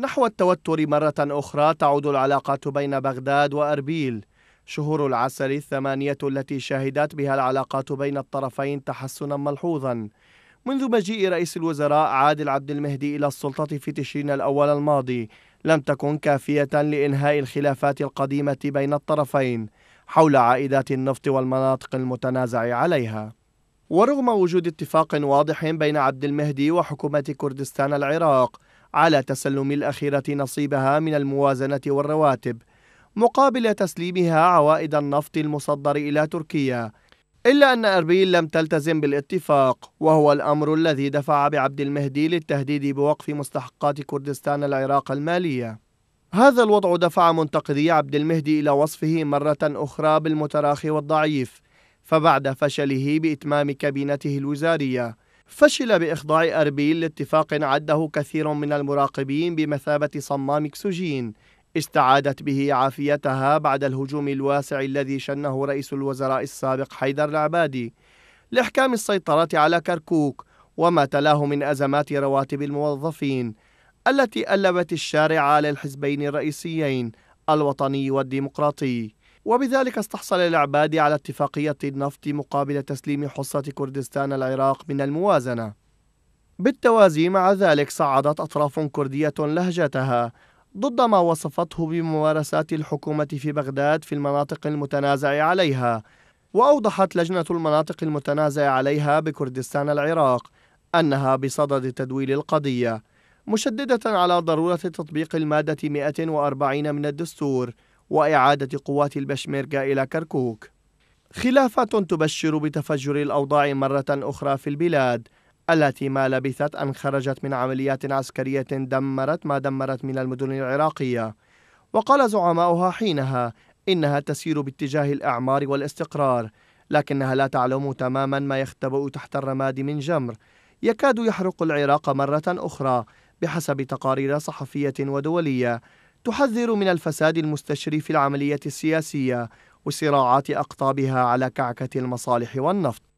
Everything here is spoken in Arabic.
نحو التوتر مرة أخرى تعود العلاقة بين بغداد وأربيل شهور العسل الثمانية التي شهدت بها العلاقات بين الطرفين تحسنا ملحوظا منذ مجيء رئيس الوزراء عادل عبد المهدي إلى السلطة في تشرين الأول الماضي لم تكن كافية لإنهاء الخلافات القديمة بين الطرفين حول عائدات النفط والمناطق المتنازع عليها ورغم وجود اتفاق واضح بين عبد المهدي وحكومة كردستان العراق على تسلم الأخيرة نصيبها من الموازنة والرواتب مقابل تسليمها عوائد النفط المصدر إلى تركيا إلا أن أربيل لم تلتزم بالاتفاق وهو الأمر الذي دفع بعبد المهدي للتهديد بوقف مستحقات كردستان العراق المالية هذا الوضع دفع منتقدي عبد المهدي إلى وصفه مرة أخرى بالمتراخي والضعيف فبعد فشله بإتمام كابينته الوزارية فشل بإخضاع أربيل لاتفاق عده كثير من المراقبين بمثابة صمام أكسجين استعادت به عافيتها بعد الهجوم الواسع الذي شنه رئيس الوزراء السابق حيدر العبادي لإحكام السيطرة على كركوك وما تلاه من أزمات رواتب الموظفين التي ألبت الشارع للحزبين الرئيسيين الوطني والديمقراطي وبذلك استحصل العبادي على اتفاقية النفط مقابل تسليم حصة كردستان العراق من الموازنة بالتوازي مع ذلك صعدت أطراف كردية لهجتها ضد ما وصفته بممارسات الحكومة في بغداد في المناطق المتنازع عليها وأوضحت لجنة المناطق المتنازع عليها بكردستان العراق أنها بصدد تدويل القضية مشددة على ضرورة تطبيق المادة 140 من الدستور وإعادة قوات البشميركا إلى كركوك خلافات تبشر بتفجر الأوضاع مرة أخرى في البلاد التي ما لبثت أن خرجت من عمليات عسكرية دمرت ما دمرت من المدن العراقية وقال زعماؤها حينها إنها تسير باتجاه الإعمار والاستقرار لكنها لا تعلم تماما ما يختبئ تحت الرماد من جمر يكاد يحرق العراق مرة أخرى بحسب تقارير صحفية ودولية تحذر من الفساد المستشري في العملية السياسية وصراعات أقطابها على كعكة المصالح والنفط